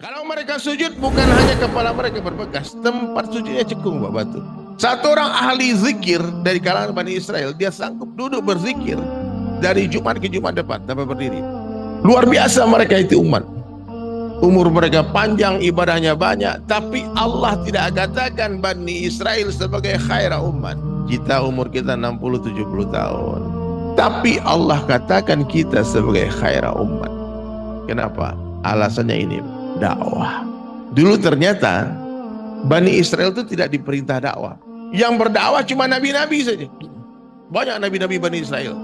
Kalau mereka sujud bukan hanya kepala mereka berbekas, tempat sujudnya cekung Pak Batu. Satu orang ahli zikir dari kalangan Bani Israel, dia sanggup duduk berzikir dari Jumat ke Jumat depan tanpa berdiri. Luar biasa mereka itu umat. Umur mereka panjang, ibadahnya banyak, tapi Allah tidak katakan Bani Israel sebagai khaira umat. Kita umur kita 60 70 tahun. Tapi Allah katakan kita sebagai khaira umat. Kenapa? Alasannya ini dakwah. Dulu ternyata Bani Israel itu tidak diperintah dakwah. Yang berdakwah cuma nabi-nabi saja. Banyak nabi-nabi Bani Israel.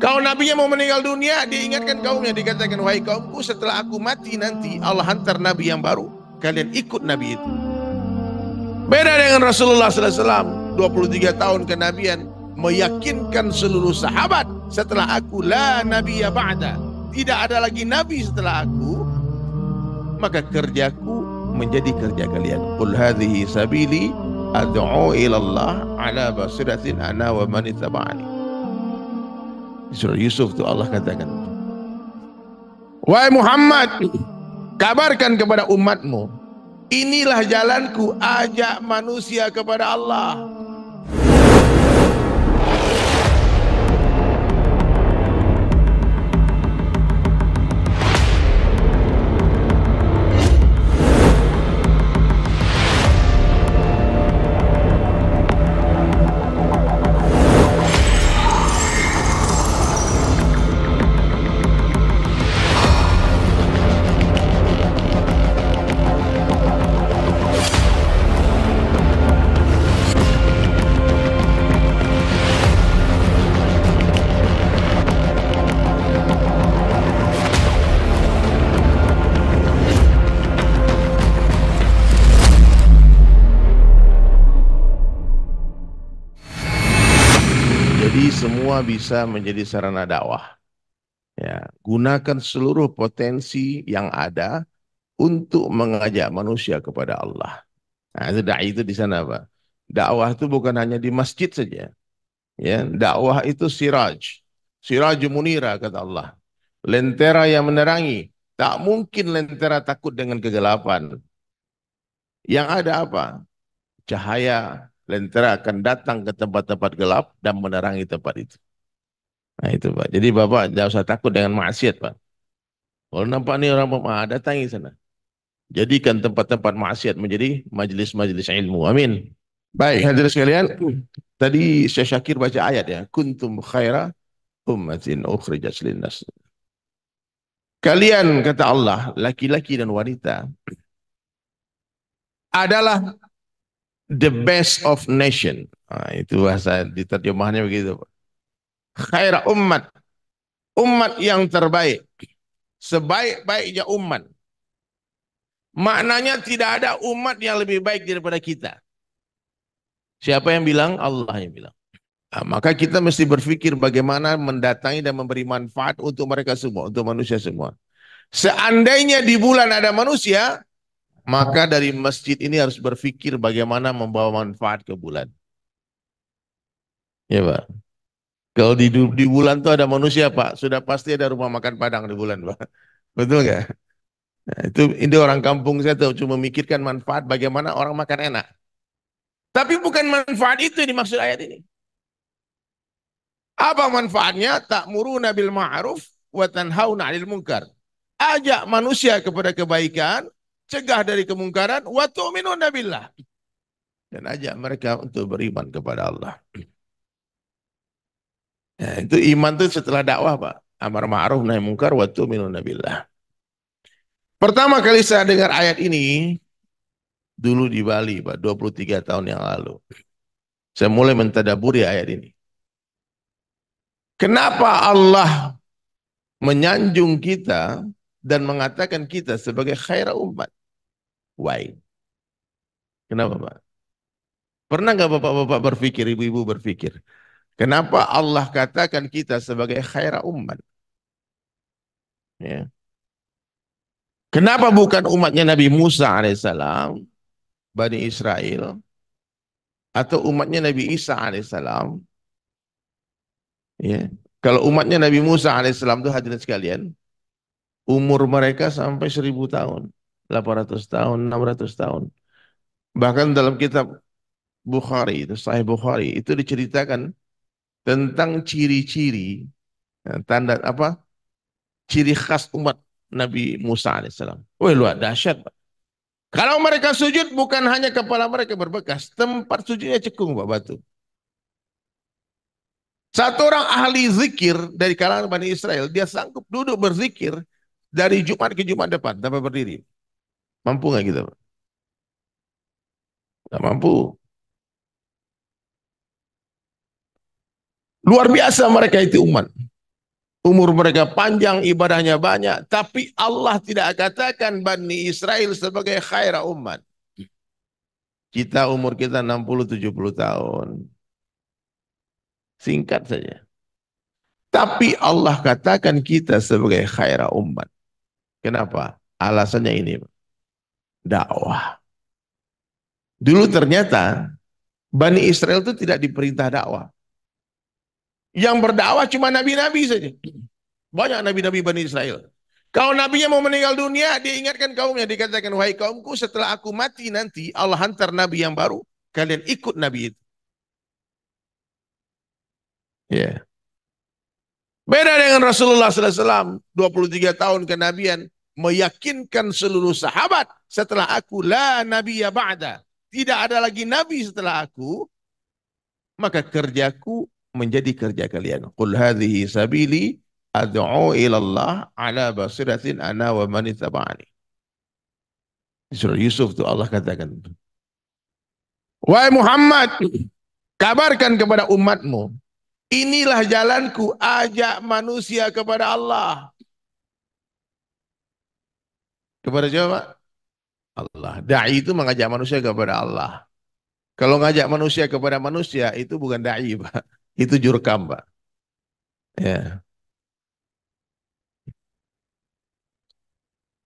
Kalau nabinya mau meninggal dunia, diingatkan kaumnya, dikatakan, "Wahai kaumku, setelah aku mati nanti Allah hantar nabi yang baru. Kalian ikut nabi itu." Beda dengan Rasulullah SAW 23 tahun kenabian meyakinkan seluruh sahabat setelah aku la nabi ya ba'da tidak ada lagi nabi setelah aku maka kerjaku menjadi kerja kalian. Qul hadhihi sabili ad'u ila Allah ala basiratin ana wa man ittaba'ani. Surah Yusuf tu Allah katakan. Wahai Muhammad, kabarkan kepada umatmu, inilah jalanku ajak manusia kepada Allah. semua bisa menjadi sarana dakwah. Ya, gunakan seluruh potensi yang ada untuk mengajak manusia kepada Allah. Nah, itu dai itu di sana, Pak. Dakwah itu bukan hanya di masjid saja. Ya, dakwah itu siraj. Siraj munira kata Allah. Lentera yang menerangi. Tak mungkin lentera takut dengan kegelapan. Yang ada apa? Cahaya lentera akan datang ke tempat-tempat gelap dan menerangi tempat itu. Nah itu Pak. Jadi Bapak jangan usah takut dengan maksiat Pak. Kalau nampak nih orang pemaaf, ah, datangi sana. Jadikan tempat-tempat maksiat menjadi majelis-majelis ilmu. Amin. Baik, hadirin sekalian. Tadi Syekh Syakir baca ayat ya. Kuntum khaira ummatin ukhrijat linnas. Kalian kata Allah, laki-laki dan wanita adalah the iya. best of nation. Nah, itu bahasa diterjemahannya begitu. Khaira umat. Umat yang terbaik. Sebaik-baiknya umat. Maknanya tidak ada umat yang lebih baik daripada kita. Siapa yang bilang? Allah yang bilang. Nah, maka kita mesti berpikir bagaimana mendatangi dan memberi manfaat untuk mereka semua, untuk manusia semua. Seandainya di bulan ada manusia, maka dari masjid ini harus berpikir bagaimana membawa manfaat ke bulan. Ya Pak. Kalau di, di bulan itu ada manusia Pak, sudah pasti ada rumah makan Padang di bulan Pak. Betul nggak? Nah, itu ini orang kampung saya tuh cuma memikirkan manfaat bagaimana orang makan enak. Tapi bukan manfaat itu yang dimaksud ayat ini. Apa manfaatnya? Tak muru nabil ma'ruf wa tanhauna 'anil munkar. Ajak manusia kepada kebaikan, cegah dari kemungkaran, wa tu'minu billah. Dan ajak mereka untuk beriman kepada Allah. Ya, itu iman itu setelah dakwah, Pak. Amar ma'ruf nahi mungkar wa tu'minu billah. Pertama kali saya dengar ayat ini dulu di Bali, Pak, 23 tahun yang lalu. Saya mulai mentadaburi ayat ini. Kenapa Allah menyanjung kita dan mengatakan kita sebagai khaira umat? Why? Kenapa hmm. Pak? Pernah nggak bapak-bapak berpikir, ibu-ibu berpikir, kenapa Allah katakan kita sebagai khaira umat? Ya. Kenapa bukan umatnya Nabi Musa alaihissalam, Bani Israel, atau umatnya Nabi Isa alaihissalam? Ya. Kalau umatnya Nabi Musa alaihissalam itu hadirin sekalian, umur mereka sampai seribu tahun. 800 tahun, 600 tahun. Bahkan dalam kitab Bukhari, itu Sahih Bukhari, itu diceritakan tentang ciri-ciri ya, tanda apa? ciri khas umat Nabi Musa alaihissalam. Wah, luar dahsyat, Pak. Kalau mereka sujud bukan hanya kepala mereka berbekas, tempat sujudnya cekung Pak Batu. Satu orang ahli zikir dari kalangan Bani Israel, dia sanggup duduk berzikir dari Jumat ke Jumat depan tanpa berdiri. Mampu nggak kita? Gitu? Pak? Nggak mampu. Luar biasa mereka itu umat. Umur mereka panjang, ibadahnya banyak. Tapi Allah tidak katakan Bani Israel sebagai khairah umat. Kita umur kita 60-70 tahun. Singkat saja. Tapi Allah katakan kita sebagai khairah umat. Kenapa? Alasannya ini. Pak dakwah. Dulu ternyata Bani Israel itu tidak diperintah dakwah. Yang berdakwah cuma nabi-nabi saja. Banyak nabi-nabi Bani Israel. Kalau nabinya mau meninggal dunia, dia ingatkan kaumnya. Dikatakan, wahai kaumku setelah aku mati nanti, Allah hantar nabi yang baru. Kalian ikut nabi itu. Ya. Yeah. Beda dengan Rasulullah SAW, 23 tahun kenabian meyakinkan seluruh sahabat setelah aku la nabi ya ba'da. Tidak ada lagi nabi setelah aku, maka kerjaku menjadi kerja kalian. Qul hadhihi sabili ad'u Allah ala basiratin ana wa man ittaba'ani. Surah Yusuf itu Allah katakan. Wahai Muhammad, kabarkan kepada umatmu, inilah jalanku, ajak manusia kepada Allah. Kepada siapa? Allah. Dai itu mengajak manusia kepada Allah. Kalau ngajak manusia kepada manusia itu bukan dai, Pak. Itu jurkam, Pak. Ya.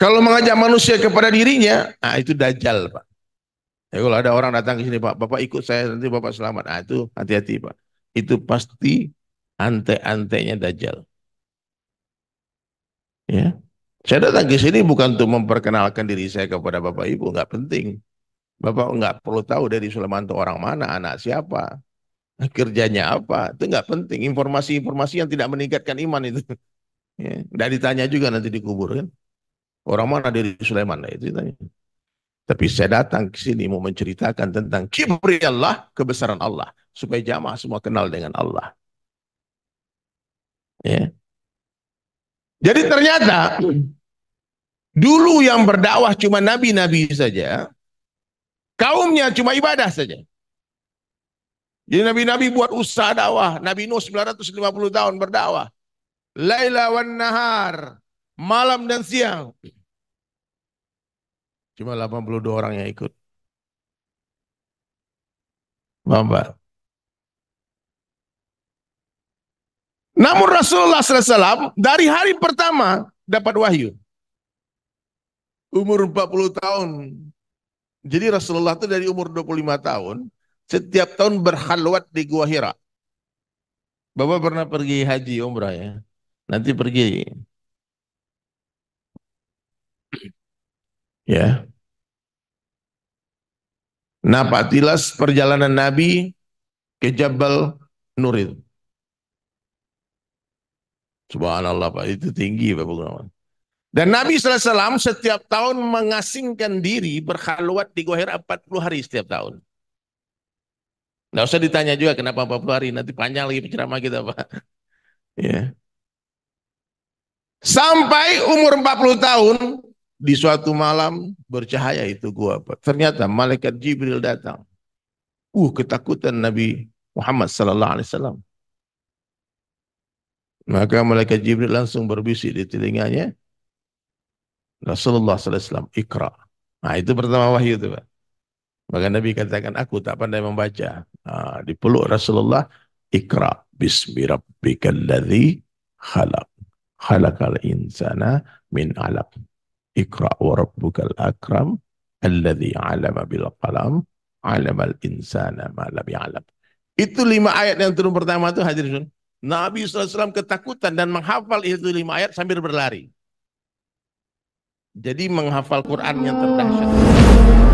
Kalau mengajak manusia kepada dirinya, nah itu dajal, Pak. Ya, kalau ada orang datang ke sini, Pak, Bapak ikut saya nanti Bapak selamat. Nah, itu hati-hati, Pak. Itu pasti ante-antenya dajal. Ya. Saya datang ke sini bukan untuk memperkenalkan diri saya kepada Bapak Ibu, nggak penting. Bapak nggak perlu tahu dari Sulaiman itu orang mana, anak siapa, kerjanya apa, itu nggak penting. Informasi-informasi yang tidak meningkatkan iman itu. Ya. Dan ditanya juga nanti dikubur kan. Orang mana dari Sulaiman, nah, itu ditanya. Tapi saya datang ke sini mau menceritakan tentang Allah, kebesaran Allah. Supaya jamaah semua kenal dengan Allah. Ya. Jadi ternyata dulu yang berdakwah cuma nabi-nabi saja, kaumnya cuma ibadah saja. Jadi nabi-nabi buat usaha dakwah. Nabi Nuh 950 tahun berdakwah. Laila wan nahar, malam dan siang. Cuma 82 orang yang ikut. Bapak. Namun Rasulullah SAW dari hari pertama dapat wahyu. Umur 40 tahun. Jadi Rasulullah itu dari umur 25 tahun, setiap tahun berhalwat di Gua Hira. Bapak pernah pergi haji umrah ya? Nanti pergi. Ya. Nah, perjalanan Nabi ke Jabal Nuril. Subhanallah Pak, itu tinggi Pak Dan Nabi SAW setiap tahun mengasingkan diri berhaluat di Hira 40 hari setiap tahun. Nggak usah ditanya juga kenapa 40 hari, nanti panjang lagi penceramah kita Pak. ya. Sampai umur 40 tahun, di suatu malam bercahaya itu gua Pak. Ternyata malaikat Jibril datang. Uh, ketakutan Nabi Muhammad sallallahu alaihi wasallam. Maka malaikat Jibril langsung berbisik di telinganya. Rasulullah SAW, ikra. Nah itu pertama wahyu itu Pak. Maka Nabi katakan, aku tak pandai membaca. Nah, dipeluk Rasulullah, ikra. Bismi Rabbi ladhi khalaq. Khalaqal insana min alaq. Ikra wa rabbukal akram. Alladhi alama bil qalam. Alamal insana ma lam ya'lam. Itu lima ayat yang turun pertama itu hadir Nabi SAW ketakutan dan menghafal itu lima ayat sambil berlari. Jadi menghafal Quran yang terdahsyat.